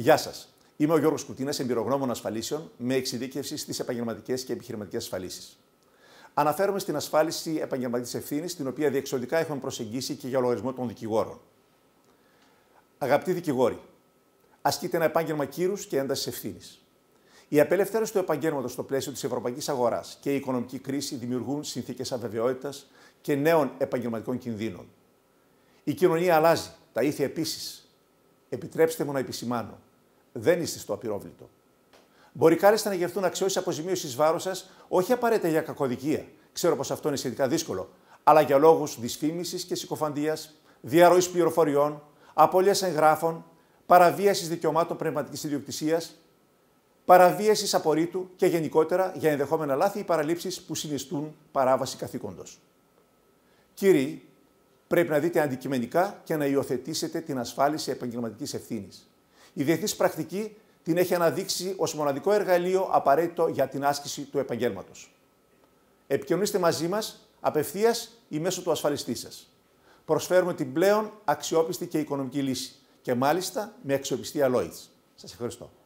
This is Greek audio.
Γεια σας. Είμαι ο Γιώργος Κουτίνας, εμπειρογνώμων ασφαλίσεων με εξειδίκευση στις επαγγελματικές και επιχειρηματικές ασφαλίσεις. Αναφέρομαι στην ασφάλιση επαγγελματικής ευθύνης, την οποία διεξοδικά έχουμε προσεγγίσει και για λογαριασμό των δικηγόρων. Αγαπητοί δικηγόροι, ασκείτε ένα επάγγελμα κύρους και έντασης ευθύνης. Η απελευθέρωση του επαγγέλματος στο πλαίσιο της ευρωπαϊκής αγοράς και η οικονομική κρίση δημιουργούν συνθήκες αβεβαιότητας και νέων επαγγελματικών κινδύνων. Η κοινωνία αλλάζει, τα ήθη επίσης. Επιτρέψτε μου να επισημάνω δεν είστε στο απειρόβλητο. Μπορεί κάλλιστα να γερθούν αξιώσεις αποζημίωσης βάρου σας, όχι απαραίτητα για κακοδικία. Ξέρω πως αυτό είναι σχετικά δύσκολο. Αλλά για λόγους δυσφήμισης και συκοφαντίας, διαρροής πληροφοριών, απώλειας εγγράφων, παραβίασης δικαιωμάτων πνευματικής ιδιοκτησίας, παραβίασης απορρίτου και γενικότερα για ενδεχόμενα λάθη ή παραλήψεις που συνιστούν παράβαση καθήκοντος. Κύριοι, πρέπει να δείτε αντικειμενικά και να υιοθετήσετε την ασφάλιση επαγγελματικής ευθύνης. Η διεθνής πρακτική την έχει αναδείξει ως μοναδικό εργαλείο απαραίτητο για την άσκηση του επαγγέλματος. Επικοινωνήστε μαζί μας απευθείας ή μέσω του ασφαλιστή σας. Προσφέρουμε την πλέον αξιόπιστη και οικονομική λύση και μάλιστα με αξιοπιστία Lloyds. Σας ευχαριστώ.